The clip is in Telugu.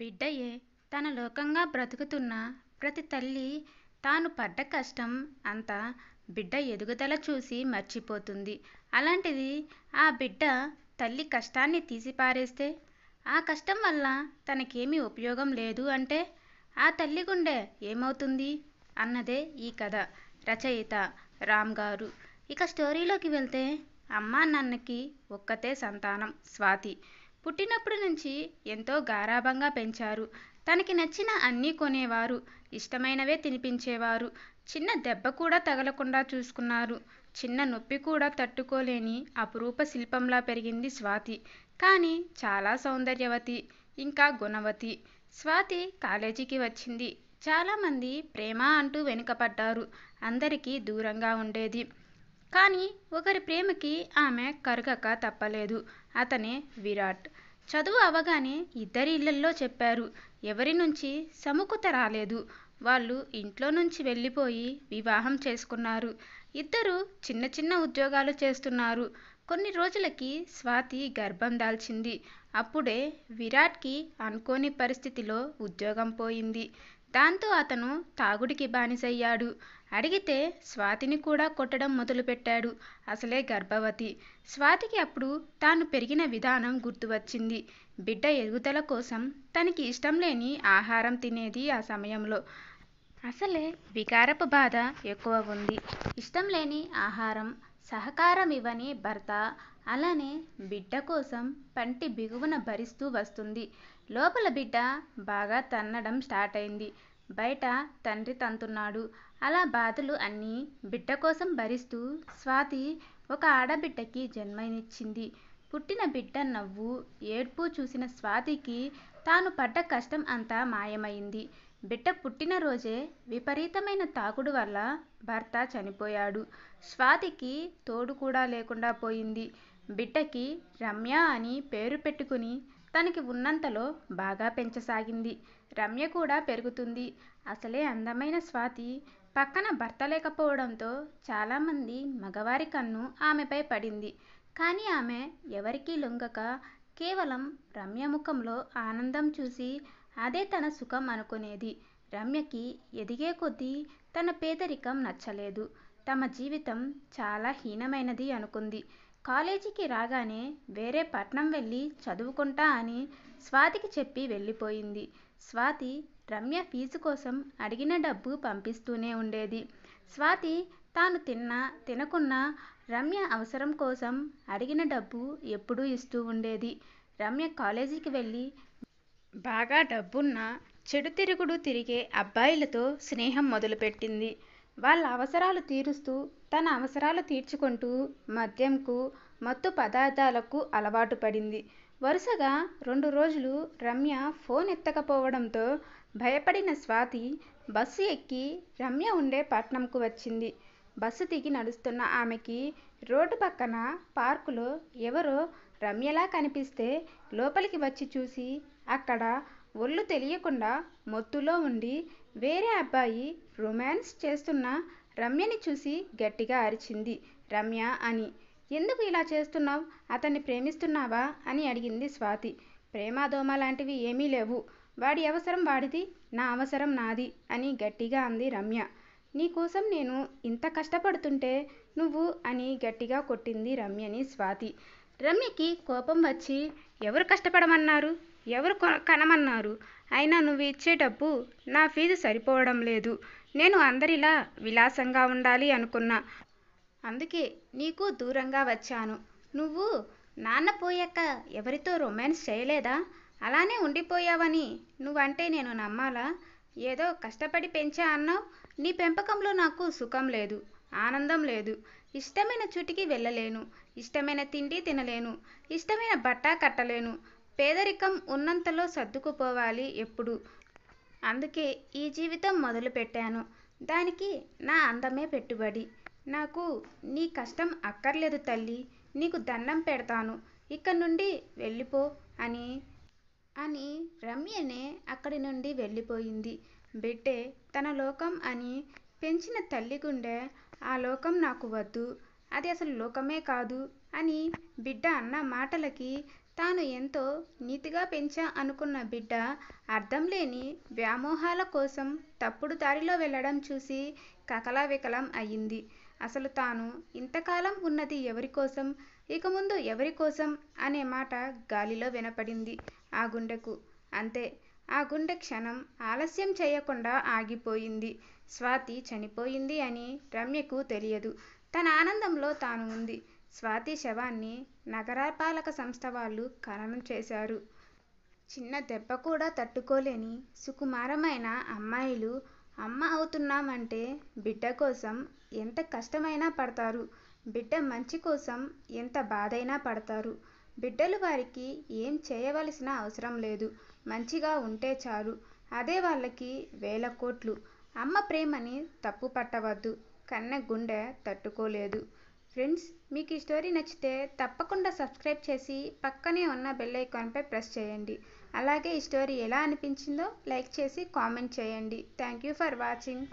బిడ్డయే తన లోకంగా బ్రతుకుతున్న ప్రతి తల్లి తాను పడ్డ కష్టం అంతా బిడ్డ ఎదుగుదల చూసి మర్చిపోతుంది అలాంటిది ఆ బిడ్డ తల్లి కష్టాన్ని తీసిపారేస్తే ఆ కష్టం వల్ల తనకేమీ ఉపయోగం లేదు అంటే ఆ తల్లి గుండె ఏమవుతుంది అన్నదే ఈ కథ రచయిత రామ్ గారు ఇక స్టోరీలోకి వెళ్తే అమ్మా నాన్నకి ఒక్కతే సంతానం స్వాతి పుట్టినప్పుడు నుంచి ఎంతో గారాబంగా పెంచారు తనకి నచ్చిన అన్నీ కొనేవారు ఇష్టమైనవే తినిపించేవారు చిన్న దెబ్బ కూడా తగలకుండా చూసుకున్నారు చిన్న నొప్పి కూడా తట్టుకోలేని అపురూప శిల్పంలా పెరిగింది స్వాతి కానీ చాలా సౌందర్యవతి ఇంకా గుణవతి స్వాతి కాలేజీకి వచ్చింది చాలామంది ప్రేమ అంటూ వెనుకపడ్డారు అందరికీ దూరంగా ఉండేది కానీ ఒకరి ప్రేమకి ఆమె కరగక తప్పలేదు అతనే విరాట్ చదువు అవగానే ఇద్దరి ఇళ్లల్లో చెప్పారు ఎవరి నుంచి సముకుత రాలేదు వాళ్ళు ఇంట్లో నుంచి వెళ్ళిపోయి వివాహం చేసుకున్నారు ఇద్దరు చిన్న చిన్న ఉద్యోగాలు చేస్తున్నారు కొన్ని రోజులకి స్వాతి గర్భం దాల్చింది అప్పుడే విరాట్కి అనుకోని పరిస్థితిలో ఉద్యోగం పోయింది దాంతో అతను తాగుడికి బానిసయ్యాడు అడిగితే స్వాతిని కూడా కొట్టడం మొదలుపెట్టాడు అసలే గర్భవతి స్వాతికి అప్పుడు తాను పెరిగిన విధానం గుర్తువచ్చింది బిడ్డ ఎదుగుదల కోసం తనకి ఇష్టం లేని ఆహారం తినేది ఆ సమయంలో అసలే వికారపు బాధ ఎక్కువ ఉంది ఇష్టం లేని ఆహారం సహకారం ఇవ్వని భర్త అలానే బిడ్డ కోసం పంటి బిగువున భరిస్తూ వస్తుంది లోపల బిడ్డ బాగా తన్నడం స్టార్ట్ అయింది బయట తండ్రి తంతున్నాడు అలా బాధలు అన్నీ బిడ్డ కోసం భరిస్తూ స్వాతి ఒక ఆడబిడ్డకి జన్మనిచ్చింది పుట్టిన బిడ్డ నవ్వు ఏడ్పు చూసిన స్వాతికి తాను పడ్డ కష్టం అంతా మాయమైంది బిడ్డ పుట్టినరోజే విపరీతమైన తాకుడు వల్ల భర్త చనిపోయాడు స్వాతికి తోడు కూడా లేకుండా పోయింది బిడ్డకి రమ్య అని పేరు పెట్టుకుని తనకి ఉన్నంతలో బాగా పెంచసాగింది రమ్య కూడా పెరుగుతుంది అసలే అందమైన స్వాతి పక్కన భర్త లేకపోవడంతో చాలామంది మగవారి కన్ను ఆమెపై పడింది కానీ ఆమె ఎవరికీ లొంగక కేవలం రమ్య ముఖంలో ఆనందం చూసి అదే తన సుఖం అనుకునేది రమ్యకి ఎదిగే కొద్దీ తన పేదరికం నచ్చలేదు తమ జీవితం చాలా హీనమైనది అనుకుంది కాలేజీకి రాగానే వేరే పట్నం వెళ్ళి చదువుకుంటా అని స్వాతికి చెప్పి వెళ్ళిపోయింది స్వాతి రమ్య ఫీజు కోసం అడిగిన డబ్బు పంపిస్తూనే ఉండేది స్వాతి తాను తిన్నా తినకున్న రమ్య అవసరం కోసం అడిగిన డబ్బు ఎప్పుడూ ఇస్తూ ఉండేది రమ్య కాలేజీకి వెళ్ళి బాగా డబ్బున్న చెడు తిరుగుడు తిరిగే అబ్బాయిలతో స్నేహం మొదలుపెట్టింది వాళ్ళ అవసరాలు తీరుస్తూ తన అవసరాలు తీర్చుకుంటూ మద్యంకు మత్తు పదార్థాలకు అలవాటు పడింది వరుసగా రెండు రోజులు రమ్య ఫోన్ ఎత్తకపోవడంతో భయపడిన స్వాతి బస్సు ఎక్కి రమ్య ఉండే పట్నంకు వచ్చింది బస్సు దిగి నడుస్తున్న ఆమెకి రోడ్డు పక్కన పార్కులో ఎవరో రమ్యలా కనిపిస్తే లోపలికి వచ్చి చూసి అక్కడ ఒళ్ళు తెలియకుండా మొత్తులో ఉండి వేరే అబ్బాయి రొమాన్స్ చేస్తున్న రమ్యని చూసి గట్టిగా అరిచింది రమ్య అని ఎందుకు ఇలా చేస్తున్నావు అతన్ని ప్రేమిస్తున్నావా అని అడిగింది స్వాతి ప్రేమాదోమ లాంటివి ఏమీ లేవు వాడి అవసరం వాడిది నా అవసరం నాది అని గట్టిగా అంది రమ్య నీకోసం నేను ఇంత కష్టపడుతుంటే నువ్వు అని గట్టిగా కొట్టింది రమ్యని స్వాతి రమ్యకి కోపం వచ్చి ఎవరు కష్టపడమన్నారు ఎవరు కనమన్నారు అయినా నువ్వు ఇచ్చే డబ్బు నా ఫీజు సరిపోవడం లేదు నేను అందరిలా విలాసంగా ఉండాలి అనుకున్నా అందుకే నీకు దూరంగా వచ్చాను నువ్వు నాన్న పోయాక ఎవరితో రొమాన్స్ చేయలేదా అలానే ఉండిపోయావని నువ్వంటే నేను నమ్మాలా ఏదో కష్టపడి పెంచా అన్నావు నీ పెంపకంలో నాకు సుఖం లేదు ఆనందం లేదు ఇష్టమైన చుటికి వెళ్ళలేను ఇష్టమైన తిండి తినలేను ఇష్టమైన బట్ట కట్టలేను పేదరికం ఉన్నంతలో సర్దుకుపోవాలి ఎప్పుడు అందుకే ఈ జీవితం మొదలుపెట్టాను దానికి నా అందమే పెట్టుబడి నాకు నీ కష్టం అక్కర్లేదు తల్లి నీకు దండం పెడతాను ఇక్కడి నుండి వెళ్ళిపో అని అని రమ్యనే అక్కడి నుండి వెళ్ళిపోయింది బిడ్డే తన లోకం అని పెంచిన తల్లి గుండె ఆ లోకం నాకు వద్దు అది అసలు లోకమే కాదు అని బిడ్డ అన్న మాటలకి తాను ఎంతో నీతిగా పెంచా అనుకున్న బిడ్డ అర్థం లేని వ్యామోహాల కోసం తప్పుడు దారిలో వెళ్ళడం చూసి కకలావికలం అయ్యింది అసలు తాను ఇంతకాలం ఉన్నది ఎవరి కోసం ఇక ముందు ఎవరి కోసం అనే మాట గాలిలో వినపడింది ఆ గుండెకు అంతే ఆ గుండె క్షణం ఆలస్యం చేయకుండా ఆగిపోయింది స్వాతి చనిపోయింది అని రమ్యకు తెలియదు తన ఆనందంలో తాను ఉంది స్వాతి శవాన్ని నగరపాలక సంస్థ వాళ్ళు ఖననం చేశారు. చిన్న దెబ్బ కూడా తట్టుకోలేని సుకుమారమైన అమ్మాయిలు అమ్మ అవుతున్నామంటే బిడ్డ కోసం ఎంత కష్టమైనా పడతారు. బిడ్డ మంచి కోసం ఎంత బాధైనా పడతారు. బిడ్డలు వారికి ఏం చేయవలసిన అవసరం లేదు. మంచిగా ఉంటే చాలు. అదే వాళ్ళకి వేల కోట్లు. అమ్మ ప్రేమని తప్పు పట్టవద్దు. కన్నె గుండె తట్టుకోలేదు. ఫ్రెండ్స్ మీకు ఈ స్టోరీ నచ్చితే తప్పకుండా సబ్స్క్రైబ్ చేసి పక్కనే ఉన్న బెల్ ఐకాన్పై ప్రెస్ చేయండి అలాగే ఈ స్టోరీ ఎలా అనిపించిందో లైక్ చేసి కామెంట్ చేయండి థ్యాంక్ యూ ఫర్ వాచింగ్